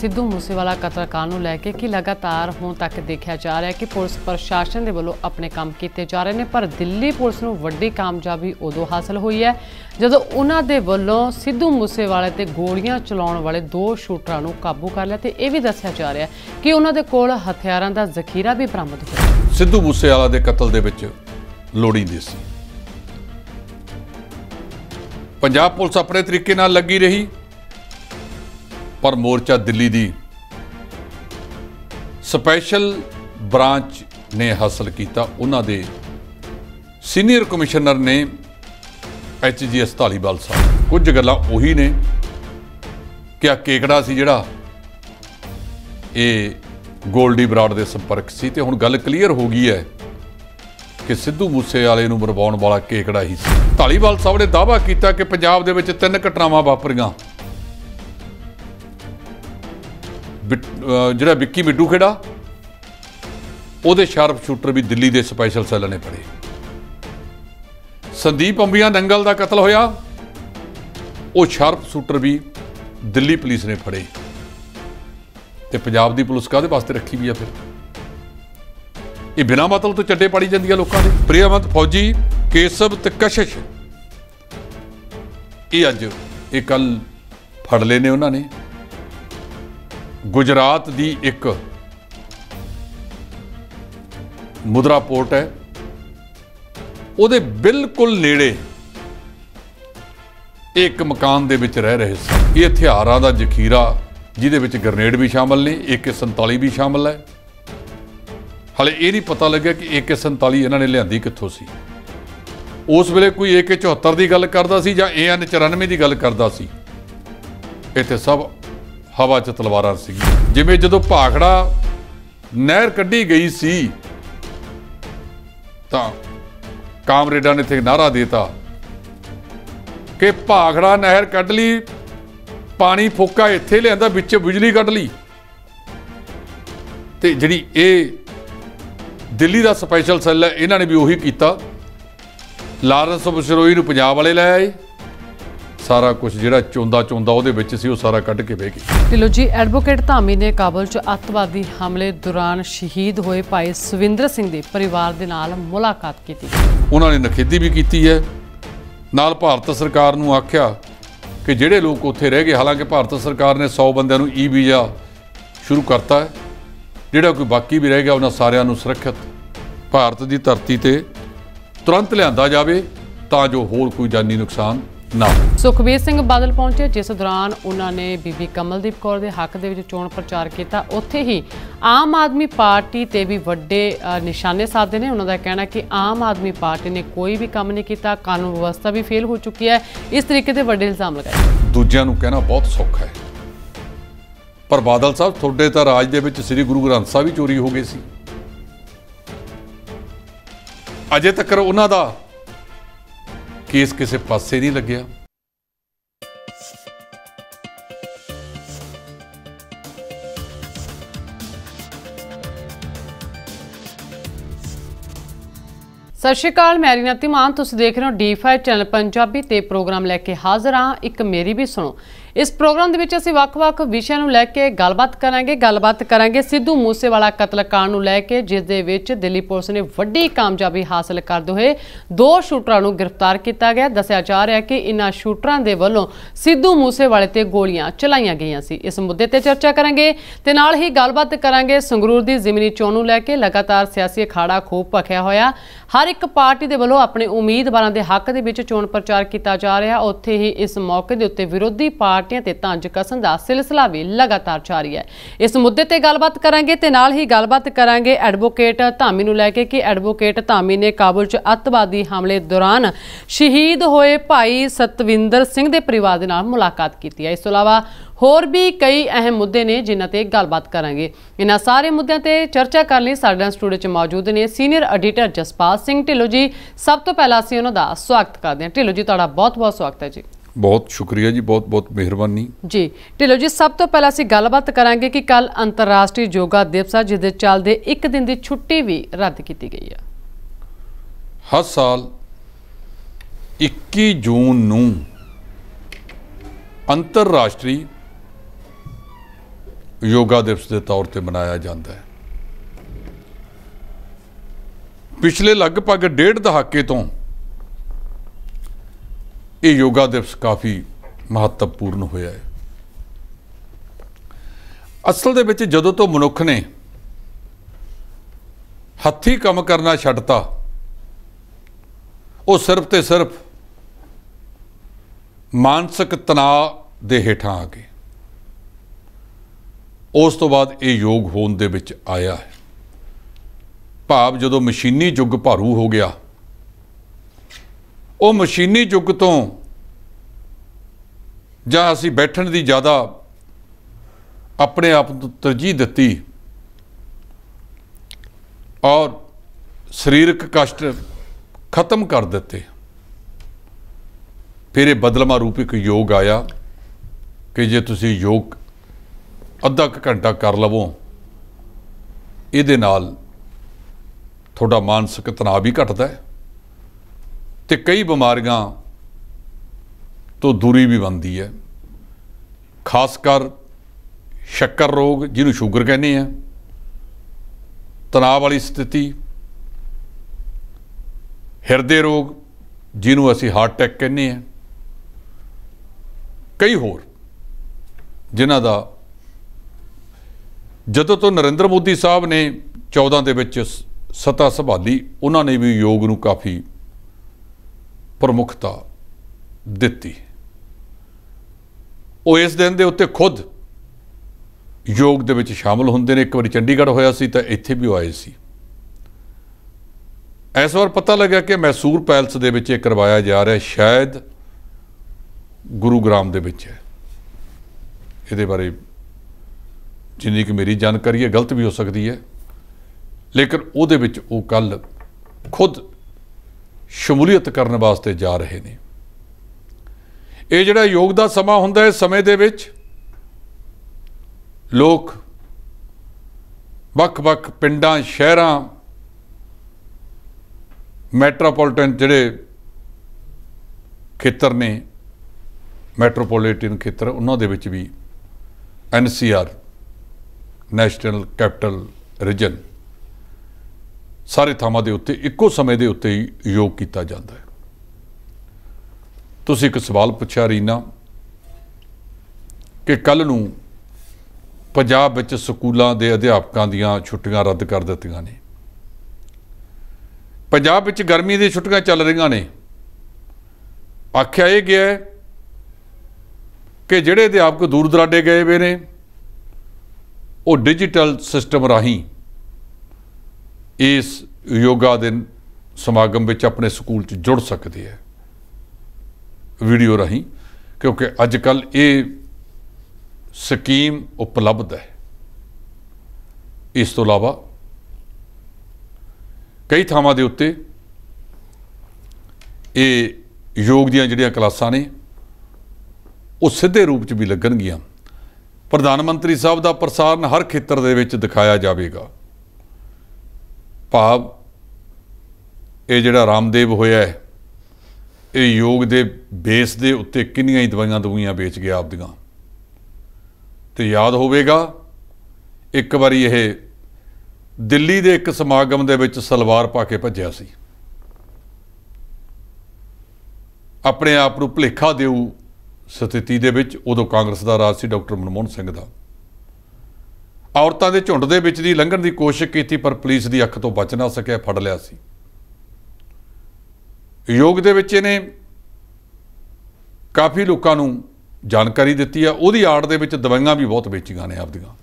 ਸਿੱਧੂ ਮੂਸੇਵਾਲਾ ਕਤਲਕਾਂਡ ਨੂੰ ਲੈ ਕੇ ਕਿ ਲਗਾਤਾਰ ਹੁਣ ਤੱਕ ਦੇਖਿਆ ਜਾ ਰਿਹਾ ਹੈ ਕਿ ਪੁਲਿਸ ਪ੍ਰਸ਼ਾਸਨ ਦੇ ਵੱਲੋਂ ਆਪਣੇ ਕੰਮ ਕੀਤੇ ਜਾ ਰਹੇ ਨੇ ਪਰ ਦਿੱਲੀ ਪੁਲਿਸ ਨੂੰ ਵੱਡੀ ਕਾਮਯਾਬੀ ਉਦੋਂ ਹਾਸਲ ਹੋਈ ਹੈ ਜਦੋਂ ਉਹਨਾਂ ਦੇ ਵੱਲੋਂ ਸਿੱਧੂ ਮੂਸੇਵਾਲੇ ਤੇ ਗੋਲੀਆਂ ਚਲਾਉਣ ਵਾਲੇ ਦੋ ਸ਼ੂਟਰਾਂ ਨੂੰ ਕਾਬੂ ਕਰ ਲਿਆ ਤੇ ਇਹ ਵੀ ਦੱਸਿਆ ਜਾ ਰਿਹਾ ਹੈ ਕਿ ਉਹਨਾਂ ਦੇ ਕੋਲ ਹਥਿਆਰਾਂ ਦਾ ਜ਼ਖੀਰਾ ਵੀ ਬਰਾਮਦ ਹੋਇਆ ਸਿੱਧੂ ਮੂਸੇਵਾਲਾ ਦੇ ਕਤਲ ਦੇ ਵਿੱਚ ਲੋੜੀਂਦੀ ਸੀ ਪੰਜਾਬ ਪੁਲਿਸ ਆਪਣੇ ਤਰੀਕੇ ਨਾਲ ਲੱਗੀ ਰਹੀ ਪਰ ਮੋਰਚਾ ਦਿੱਲੀ ਦੀ ਸਪੈਸ਼ਲ ਬ੍ਰਾਂਚ ਨੇ ਹਾਸਲ ਕੀਤਾ ਉਹਨਾਂ ਦੇ ਸੀਨੀਅਰ ਕਮਿਸ਼ਨਰ ਨੇ H G S Dhaliwal sahib ਕੁਝ ਗੱਲਾਂ ਉਹੀ ਨੇ ਕਿ ਆ ਕੇਕੜਾ ਸੀ ਜਿਹੜਾ ਇਹ ਗੋਲਡੀ ਬਰਾਡ ਦੇ ਸੰਪਰਕ ਸੀ ਤੇ ਹੁਣ ਗੱਲ ਕਲੀਅਰ ਹੋ ਗਈ ਹੈ ਕਿ ਸਿੱਧੂ ਮੂਸੇ ਵਾਲੇ ਨੂੰ ਮਰਵਾਉਣ ਵਾਲਾ ਕੇਕੜਾ ਹੀ ਸੀ ਧਾਲੀਵਾਲ ਸਾਹਿਬ ਨੇ ਦਾਅਵਾ ਕੀਤਾ ਕਿ ਪੰਜਾਬ ਦੇ ਵਿੱਚ ਤਿੰਨ ਘਟਨਾਵਾਂ ਵਾਪਰੀਆਂ ਜਿਹੜਾ ਵਿੱਕੀ ਮਿੱਡੂ ਖੇੜਾ ਉਹਦੇ ਸ਼ਾਰਪ ਸ਼ੂਟਰ ਵੀ ਦਿੱਲੀ ਦੇ ਸਪੈਸ਼ਲ ਸੈੱਲ ਨੇ ਫੜੇ ਸੰਦੀਪ ਅੰਬੀਆਂ ਨੰਗਲ ਦਾ ਕਤਲ ਹੋਇਆ ਉਹ ਸ਼ਾਰਪ ਸ਼ੂਟਰ ਵੀ ਦਿੱਲੀ ਪੁਲਿਸ ਨੇ ਫੜੇ ਤੇ ਪੰਜਾਬ ਦੀ ਪੁਲਿਸ ਕਾਦੇ ਵਾਸਤੇ ਰੱਖੀ ਵੀ ਆ ਫਿਰ ਇਹ ਬਿਨਾ ਮਤਲਬ ਤੋਂ ਚੱਡੇ ਪਾੜੀ ਜਾਂਦੀ ਆ ਲੋਕਾਂ ਦੇ ਪ੍ਰਿਆਮਤ ਫੌਜੀ ਕੇਸਬ ਤੇ ਕਸ਼ਿਸ਼ ਇਹ ਅੱਜ ਇਹ ਕੱਲ ਫੜ ਲੈਨੇ ਉਹਨਾਂ ਨੇ ਗੁਜਰਾਤ ਦੀ ਇੱਕ ਮੁਦਰਾ ਪੋਰਟ ਹੈ ਉਹਦੇ ਬਿਲਕੁਲ ਨੇੜੇ ਇੱਕ ਮਕਾਨ ਦੇ ਵਿੱਚ ਰਹਿ ਰਹੇ ਸੀ ਇਹ ਹਥਿਆਰਾਂ ਦਾ ਜ਼ਖੀਰਾ ਜਿਹਦੇ ਵਿੱਚ ਗ੍ਰਨੇਡ ਵੀ ਸ਼ਾਮਲ ਨੇ AK47 ਵੀ ਸ਼ਾਮਲ ਹੈ ਹਲੇ ਇਹ ਨਹੀਂ ਪਤਾ ਲੱਗਿਆ ਕਿ AK47 ਇਹਨਾਂ ਨੇ ਲਿਆਂਦੀ ਕਿੱਥੋਂ ਸੀ ਉਸ ਵੇਲੇ ਕੋਈ AK74 ਦੀ ਗੱਲ ਕਰਦਾ ਸੀ ਜਾਂ AN94 ਦੀ ਗੱਲ ਕਰਦਾ ਸੀ ਇੱਥੇ ਸਭ ਹਵਾ 'ਚ ਤਲਵਾਰਾਂ ਸੀ ਜਿਵੇਂ ਜਦੋਂ ਭਾਖੜਾ ਨਹਿਰ ਕੱਢੀ ਗਈ ਸੀ ਤਾਂ ਕਾਮਰੇਡਾਂ ਨੇ ਇੱਥੇ ਨਾਰਾ ਦਿੱਤਾ ਕਿ ਭਾਖੜਾ ਨਹਿਰ ਕੱਢ ਲਈ ਪਾਣੀ ਫੋਕਾ ਇੱਥੇ ਲਿਆਂਦਾ ਵਿੱਚ ਬਿਜਲੀ ਕੱਢ ਲਈ ਤੇ ਜਿਹੜੀ ਇਹ ਦਿੱਲੀ ਦਾ ਸਪੈਸ਼ਲ ਸੈੱਲ ਹੈ ਇਹਨਾਂ ਨੇ ਵੀ ਉਹੀ ਕੀਤਾ ਲਾਰੈਂਸ ਬਸ਼ਰੋਈ ਨੂੰ ਪੰਜਾਬ ਵਾਲੇ ਲੈ ਆਏ ਸਾਰਾ ਕੁਝ ਜਿਹੜਾ ਚੋਂਦਾ ਚੋਂਦਾ ਉਹਦੇ ਵਿੱਚ ਸੀ ਉਹ ਸਾਰਾ ਕੱਢ ਕੇ ਵੇਖ ਗਈ ਢਿੱਲੋ ਜੀ ਐਡਵੋਕੇਟ ਧਾਮੀ ਨੇ ਕਾਬਲ 'ਚ ਅੱਤਵਾਦੀ ਹਮਲੇ ਦੌਰਾਨ ਸ਼ਹੀਦ ਹੋਏ ਭਾਈ ਸੁਵਿੰਦਰ ਸਿੰਘ ਦੇ ਪਰਿਵਾਰ ਦੇ ਨਾਲ ਮੁਲਾਕਾਤ ਕੀਤੀ ਉਹਨਾਂ ਨੇ ਨਖੇਦੀ ਵੀ ਕੀਤੀ ਹੈ ਨਾਲ ਭਾਰਤ ਸਰਕਾਰ ਨੂੰ ਆਖਿਆ ਕਿ ਜਿਹੜੇ ਲੋਕ ਉੱਥੇ ਰਹਿ ਗਏ ਹਾਲਾਂਕਿ ਭਾਰਤ ਸਰਕਾਰ ਨੇ 100 ਬੰਦਿਆਂ ਨੂੰ ਈ ਵੀਜ਼ਾ ਸ਼ੁਰੂ ਕਰਤਾ ਹੈ ਜਿਹੜਾ ਕੋਈ ਬਾਕੀ ਵੀ ਰਹਿ ਗਿਆ ਉਹਨਾਂ ਸਾਰਿਆਂ ਨੂੰ ਸੁਰੱਖਿਅਤ ਭਾਰਤ ਦੀ ਧਰਤੀ ਤੇ ਤੁਰੰਤ ਲਿਆਂਦਾ ਜਾਵੇ ਤਾਂ ਜੋ ਹੋਰ ਕੋਈ ਜਾਨੀ ਨੁਕਸਾਨ ਨਾ ਸੁਖਬੀਰ ਸਿੰਘ ਬਾਦਲ ਪਹੁੰਚੇ ਜਿਸ ਦੌਰਾਨ ਉਹਨਾਂ ਨੇ ਬੀਬੀ ਕਮਲਦੀਪ ਕੌਰ ਦੇ ਹੱਕ ਦੇ ਵਿੱਚ ਚੋਣ ਪ੍ਰਚਾਰ ਕੀਤਾ ਉੱਥੇ ਹੀ ਆਮ ਆਦਮੀ ਪਾਰਟੀ ਤੇ ਵੀ ਵੱਡੇ ਨਿਸ਼ਾਨੇ ਸਾਧੇ ਨੇ ਉਹਨਾਂ ਦਾ ਕਹਿਣਾ ਕਿ ਆਮ ਆਦਮੀ ਪਾਰਟੀ ਨੇ ਕੋਈ ਵੀ ਕੰਮ ਨਹੀਂ ਕੀਤਾ ਕਾਨੂੰਨ ਵਿਵਸਥਾ ਵੀ ਫੇਲ ਹੋ ਚੁੱਕੀ ਹੈ ਇਸ ਤਰੀਕੇ ਦੇ ਵੱਡੇ ਇਲਜ਼ਾਮ ਲਗਾਏ ਦੂਜਿਆਂ ਨੂੰ ਕਹਿਣਾ ਬਹੁਤ ਸੌਖਾ ਹੈ ਪਰ ਬਾਦਲ ਸਾਹਿਬ ਤੁਹਾਡੇ ਤਾਂ ਰਾਜ ਦੇ ਵਿੱਚ ਸ੍ਰੀ ਗੁਰੂ ਗ੍ਰੰਥ ਸਾਹਿਬ ਵੀ ਚੋਰੀ ਹੋ ਗਏ ਸੀ ਅਜੇ ਤੱਕ ਉਹਨਾਂ ਦਾ ਕੇਸ ਕਿਸੇ ਪਾਸੇ ਨਹੀਂ ਲੱਗਿਆ ਸਤਿ ਸ਼੍ਰੀ ਅਕਾਲ ਮੈਂ ਰੀਨਾ ਤਿਮਾਨ ਤੁਸੀਂ ਦੇਖ ਰਹੇ ਹੋ ਡੀ5 ਚੈਨਲ ਪੰਜਾਬੀ ਤੇ ਪ੍ਰੋਗਰਾਮ ਲੈ ਕੇ ਹਾਜ਼ਰ ਹਾਂ ਇੱਕ ਮੇਰੀ ਵੀ ਸੁਣੋ ਇਸ ਪ੍ਰੋਗਰਾਮ ਦੇ ਵਿੱਚ ਅਸੀਂ ਵੱਖ-ਵੱਖ ਵਿਸ਼ਿਆਂ ਨੂੰ ਲੈ ਕੇ ਗੱਲਬਾਤ ਕਰਾਂਗੇ ਗੱਲਬਾਤ ਕਰਾਂਗੇ ਸਿੱਧੂ ਮੂਸੇਵਾਲਾ ਕਤਲਕਾਂਡ ਨੂੰ ਲੈ ਕੇ ਜਿਸ ਦੇ ਵਿੱਚ ਦਿੱਲੀ ਪੁਲਿਸ ਨੇ ਵੱਡੀ ਕਾਮਯਾਬੀ ਹਾਸਲ ਕਰਦੇ ਹੋਏ ਦੋ ਸ਼ੂਟਰਾਂ ਨੂੰ ਗ੍ਰਿਫਤਾਰ ਕੀਤਾ ਗਿਆ ਦੱਸਿਆ ਜਾ ਰਿਹਾ ਕਿ ਇਨ੍ਹਾਂ ਸ਼ੂਟਰਾਂ ਦੇ ਵੱਲੋਂ ਸਿੱਧੂ ਮੂਸੇਵਾਲੇ ਤੇ ਗੋਲੀਆਂ ਚਲਾਈਆਂ ਗਈਆਂ ਸੀ ਇਸ ਮੁੱਦੇ ਤੇ ਚਰਚਾ ਕਰਾਂਗੇ ਤੇ ਨਾਲ ਹੀ ਗੱਲਬਾਤ ਕਰਾਂਗੇ ਸੰਗਰੂਰ ਦੀ ਜ਼ਮੀਨੀ ਚੋਣ ਨੂੰ ਲੈ ਕੇ ਲਗਾਤਾਰ ਸਿਆਸੀ ਅਖਾੜਾ ਖੂਬ ਭਖਿਆ ਹੋਇਆ ਹਰ ਇੱਕ ਪਾਰਟੀ ਦੇ ਵੱਲੋਂ ਆਪਣੇ ਉਮੀਦਵਾਰਾਂ ਦੇ ਹੱਕ ਦੇ ਵਿੱਚ ਚੋਣ ਪ੍ਰਚਾਰ ਕੀਤਾ ਜਾ ਰਿਹਾ ਉੱਥੇ ਹੀ ਇਸ ਮੌਕੇ ਦੇ ਉੱਤੇ ਵਿਰੋਧੀ ਪਾਰਟੀ ਪਾਰਟੀਆਂ ਤੇ ਤੰਜ ਕਸਣ ਦਾ ਸਿਲਸਿਲਾ ਵੀ ਲਗਾਤਾਰ ਜਾਰੀ ਹੈ ਇਸ ਮੁੱਦੇ ਤੇ ਗੱਲਬਾਤ ਕਰਾਂਗੇ ਤੇ ਨਾਲ ਹੀ ਗੱਲਬਾਤ ਕਰਾਂਗੇ ਐਡਵੋਕੇਟ ਧਾਮੀ ਨੂੰ ਲੈ ਕੇ ਕਿ ਐਡਵੋਕੇਟ ਧਾਮੀ ਨੇ ਕਾਬੁਲ 'ਚ ਅੱਤਵਾਦੀ ਹਮਲੇ ਦੌਰਾਨ ਸ਼ਹੀਦ ਹੋਏ ਭਾਈ ਸਤਵਿੰਦਰ ਸਿੰਘ ਦੇ ਪਰਿਵਾਰ ਦੇ ਨਾਲ ਮੁਲਾਕਾਤ ਕੀਤੀ ਹੈ ਇਸ ਤੋਂ ਇਲਾਵਾ ਹੋਰ ਵੀ ਕਈ ਅਹਿਮ ਮੁੱਦੇ ਨੇ ਜਿਨ੍ਹਾਂ ਤੇ ਗੱਲਬਾਤ ਕਰਾਂਗੇ ਇਹਨਾਂ ਸਾਰੇ ਮੁੱਦਿਆਂ ਤੇ ਚਰਚਾ ਕਰਨ ਲਈ ਸਾਡੇ ਨਾਲ ਸਟੂਡੀਓ 'ਚ ਮੌਜੂਦ ਨੇ ਸੀਨੀਅਰ ਐਡੀਟਰ ਜਸਪਾਲ ਸਿੰਘ ਢਿੱਲੋਂ ਜੀ ਸਭ ਤੋਂ ਪਹਿਲਾਂ ਅਸੀਂ ਉਹਨਾਂ ਦਾ ਸਵਾਗਤ ਕਰਦੇ ਹਾਂ ਢਿੱਲੋਂ ਜੀ ਤੁਹਾਡਾ ਬਹੁਤ-ਬਹੁਤ ਸਵਾਗਤ ਹੈ ਜੀ ਬਹੁਤ ਸ਼ੁਕਰੀਆ ਜੀ ਬਹੁਤ ਬਹੁਤ ਮਿਹਰਬਾਨੀ ਜੀ ਢਿੱਲੋ ਜੀ ਸਭ ਤੋਂ ਪਹਿਲਾਂ ਅਸੀਂ ਗੱਲਬਾਤ ਕਰਾਂਗੇ ਕਿ ਕੱਲ ਅੰਤਰਰਾਸ਼ਟਰੀ ਯੋਗਾ ਦਿਵਸ ਆ ਜਿਸ ਦੇ ਚੱਲਦੇ ਇੱਕ ਦਿਨ ਦੀ ਛੁੱਟੀ ਵੀ ਰੱਦ ਕੀਤੀ ਗਈ ਆ ਹਰ ਸਾਲ 21 ਜੂਨ ਨੂੰ ਅੰਤਰਰਾਸ਼ਟਰੀ ਯੋਗਾ ਦਿਵਸ ਦੇ ਤੌਰ ਤੇ ਮਨਾਇਆ ਜਾਂਦਾ ਹੈ ਪਿਛਲੇ ਲਗਭਗ ਡੇਢ ਦਹਾਕੇ ਤੋਂ ਇਹ ਯੋਗਾ ਦਿਵਸ ਕਾਫੀ ਮਹੱਤਵਪੂਰਨ ਹੋਇਆ ਹੈ ਅਸਲ ਦੇ ਵਿੱਚ ਜਦੋਂ ਤੋਂ ਮਨੁੱਖ ਨੇ ਹੱਥੀ ਕੰਮ ਕਰਨਾ ਛੱਡਤਾ ਉਹ ਸਿਰਫ ਤੇ ਸਿਰਫ ਮਾਨਸਿਕ ਤਣਾਅ ਦੇ ਹੇਠਾਂ ਆ ਗਏ ਉਸ ਤੋਂ ਬਾਅਦ ਇਹ ਯੋਗ ਹੋਣ ਦੇ ਵਿੱਚ ਆਇਆ ਹੈ ਭਾਵ ਜਦੋਂ ਮਸ਼ੀਨੀ ਯੁੱਗ ਭਾਰੂ ਹੋ ਗਿਆ ਉਹ ਮਸ਼ੀਨੀ ਯੁੱਗ ਤੋਂ ਜਾਂ ਅਸੀਂ ਬੈਠਣ ਦੀ ਜ਼ਿਆਦਾ ਆਪਣੇ ਆਪ ਨੂੰ ਤਰਜੀਹ ਦਿੱਤੀ ਔਰ ਸਰੀਰਕ ਕਸ਼ਟ ਖਤਮ ਕਰ ਦਿੱਤੇ ਫਿਰ ਇਹ ਬਦਲਮਾ ਰੂਪ ਇੱਕ ਯੋਗ ਆਇਆ ਕਿ ਜੇ ਤੁਸੀਂ ਯੋਗ ਅੱਧਾ ਕੁ ਘੰਟਾ ਕਰ ਲਵੋ ਇਹਦੇ ਨਾਲ ਤੁਹਾਡਾ ਮਾਨਸਿਕ ਤਣਾਅ ਵੀ ਘਟਦਾ ਹੈ ਤੇ ਕਈ ਬਿਮਾਰੀਆਂ ਤੋਂ ਦੂਰੀ ਵੀ ਬਣਦੀ ਹੈ ਖਾਸ ਕਰ ਸ਼ੱਕਰ ਰੋਗ ਜਿਹਨੂੰ ਸ਼ੂਗਰ ਕਹਿੰਦੇ ਆ ਤਣਾਅ ਵਾਲੀ ਸਥਿਤੀ ਹਿਰਦੇ ਰੋਗ ਜਿਹਨੂੰ ਅਸੀਂ ਹਾਰਟ ਅਟੈਕ ਕਹਿੰਦੇ ਆ ਕਈ ਹੋਰ ਜਿਨ੍ਹਾਂ ਦਾ ਜਦੋਂ ਤੋਂ ਨਰਿੰਦਰ ਮੋਦੀ ਸਾਹਿਬ ਨੇ 14 ਦੇ ਵਿੱਚ ਸਤਾ ਸੰਭਾਲੀ ਉਹਨਾਂ ਨੇ ਵੀ ਯੋਗ ਨੂੰ ਕਾਫੀ ਪ੍ਰਮੁਖਤਾ ਦਿੱਤੀ ਉਹ ਇਸ ਦਿਨ ਦੇ ਉੱਤੇ ਖੁਦ ਯੋਗ ਦੇ ਵਿੱਚ ਸ਼ਾਮਲ ਹੁੰਦੇ ਨੇ ਇੱਕ ਵਾਰੀ ਚੰਡੀਗੜ੍ਹ ਹੋਇਆ ਸੀ ਤਾਂ ਇੱਥੇ ਵੀ ਆਏ ਸੀ ਇਸ ਵਾਰ ਪਤਾ ਲੱਗਾ ਕਿ ਮੈਸੂਰ ਪੈਲਸ ਦੇ ਵਿੱਚ ਇਹ ਕਰਵਾਇਆ ਜਾ ਰਿਹਾ ਸ਼ਾਇਦ ਗੁਰੂਗ੍ਰਾਮ ਦੇ ਵਿੱਚ ਹੈ ਇਹਦੇ ਬਾਰੇ ਜਿੰਨੀ ਕਿ ਮੇਰੀ ਜਾਣਕਾਰੀ ਹੈ ਗਲਤ ਵੀ ਹੋ ਸਕਦੀ ਹੈ ਲੇਕਿਨ ਉਹਦੇ ਵਿੱਚ ਉਹ ਕੱਲ ਖੁਦ ਸ਼ਮੂਲੀਅਤ ਕਰਨ ਵਾਸਤੇ ਜਾ ਰਹੇ ਨੇ ਇਹ ਜਿਹੜਾ ਯੋਗ ਦਾ ਸਮਾਂ ਹੁੰਦਾ ਹੈ ਸਮੇਂ ਦੇ ਵਿੱਚ ਲੋਕ ਵੱਖ-ਵੱਖ ਪਿੰਡਾਂ ਸ਼ਹਿਰਾਂ ਮੈਟਰੋਪੋਲੀਟਨ ਜਿਹੜੇ ਖੇਤਰ ਨੇ ਮੈਟਰੋਪੋਲੀਟਨ ਖੇਤਰ ਉਹਨਾਂ ਦੇ ਵਿੱਚ ਵੀ ਐਨਸੀਆਰ ਨੈਸ਼ਨਲ ਕੈਪੀਟਲ ਰੀਜਨ ਸਾਰੇ ਥਾਵਾਂ ਦੇ ਉੱਤੇ ਇੱਕੋ ਸਮੇਂ ਦੇ ਉੱਤੇ ਯੋਗ ਕੀਤਾ ਜਾਂਦਾ ਹੈ ਤੁਸੀਂ ਇੱਕ ਸਵਾਲ ਪੁੱਛਿਆ ਰੀਨਾ ਕਿ ਕੱਲ ਨੂੰ ਪੰਜਾਬ ਵਿੱਚ ਸਕੂਲਾਂ ਦੇ ਅਧਿਆਪਕਾਂ ਦੀਆਂ ਛੁੱਟੀਆਂ ਰੱਦ ਕਰ ਦਿੱਤੀਆਂ ਨੇ ਪੰਜਾਬ ਵਿੱਚ ਗਰਮੀ ਦੀਆਂ ਛੁੱਟੀਆਂ ਚੱਲ ਰਹੀਆਂ ਨੇ ਆਖਿਆ ਇਹ ਗਿਆ ਕਿ ਜਿਹੜੇ ਅਧਿਆਪਕ ਦੂਰ ਦਰਾਡੇ ਗਏ ਹੋਏ ਨੇ ਉਹ ਡਿਜੀਟਲ ਸਿਸਟਮ ਰਾਹੀਂ ਇਸ ਯੋਗਾ ਦੇ ਸਮਾਗਮ ਵਿੱਚ ਆਪਣੇ ਸਕੂਲ 'ਚ ਜੁੜ ਸਕਦੇ ਹੈ ਵੀਡੀਓ ਰਹੀ ਕਿਉਂਕਿ ਅੱਜ ਕੱਲ ਇਹ ਸਕੀਮ ਉਪਲਬਧ ਹੈ ਇਸ ਤੋਂ ਇਲਾਵਾ ਕਈ ਥਾਵਾਂ ਦੇ ਉੱਤੇ ਇਹ ਯੋਗ ਦੀਆਂ ਜਿਹੜੀਆਂ ਕਲਾਸਾਂ ਨੇ ਉਹ ਸਿੱਧੇ ਰੂਪ 'ਚ ਵੀ ਲੱਗਣਗੀਆਂ ਪ੍ਰਧਾਨ ਮੰਤਰੀ ਸਾਹਿਬ ਦਾ ਪ੍ਰਸਾਰਣ ਹਰ ਖੇਤਰ ਦੇ ਵਿੱਚ ਦਿਖਾਇਆ ਜਾਵੇਗਾ ਭਾਵ ਇਹ ਜਿਹੜਾ ਰਾਮਦੇਵ ਹੋਇਆ ਹੈ ਇਹ ਯੋਗ ਦੇ ਬੇਸ ਦੇ ਉੱਤੇ ਕਿੰਨੀਆਂ ਹੀ ਦਵਾਈਆਂ ਦਵਾਈਆਂ ਵੇਚ ਗਿਆ ਆਪਦੀਆਂ ਤੇ ਯਾਦ ਹੋਵੇਗਾ ਇੱਕ ਵਾਰੀ ਇਹ ਦਿੱਲੀ ਦੇ ਇੱਕ ਸਮਾਗਮ ਦੇ ਵਿੱਚ ਸਲਵਾਰ ਪਾ ਕੇ ਭੱਜਿਆ ਸੀ ਆਪਣੇ ਆਪ ਨੂੰ ਭਲੇਖਾ ਦੇਉ ਸਥਿਤੀ ਦੇ ਵਿੱਚ ਉਦੋਂ ਕਾਂਗਰਸ ਦਾ ਰਾਜ ਸੀ ਡਾਕਟਰ ਮਨਮੋਹਨ ਸਿੰਘ ਦਾ ਔਰਤਾਂ ਦੇ ਝੁੰਡ ਦੇ ਵਿੱਚ ਦੀ ਲੰਘਣ ਦੀ ਕੋਸ਼ਿਸ਼ ਕੀਤੀ ਪਰ ਪੁਲਿਸ ਦੀ ਅੱਖ ਤੋਂ ਬਚ ਨਾ ਸਕਿਆ ਫੜ ਲਿਆ ਸੀ ਯੋਗ ਦੇ ਵਿੱਚ ਇਹਨੇ ਕਾਫੀ ਲੋਕਾਂ ਨੂੰ ਜਾਣਕਾਰੀ ਦਿੱਤੀ ਆ ਉਹਦੀ ਆੜ ਦੇ ਵਿੱਚ ਦਵਾਈਆਂ ਵੀ ਬਹੁਤ ਵੇਚੀਆਂ ਨੇ ਆਪਦੀਆਂ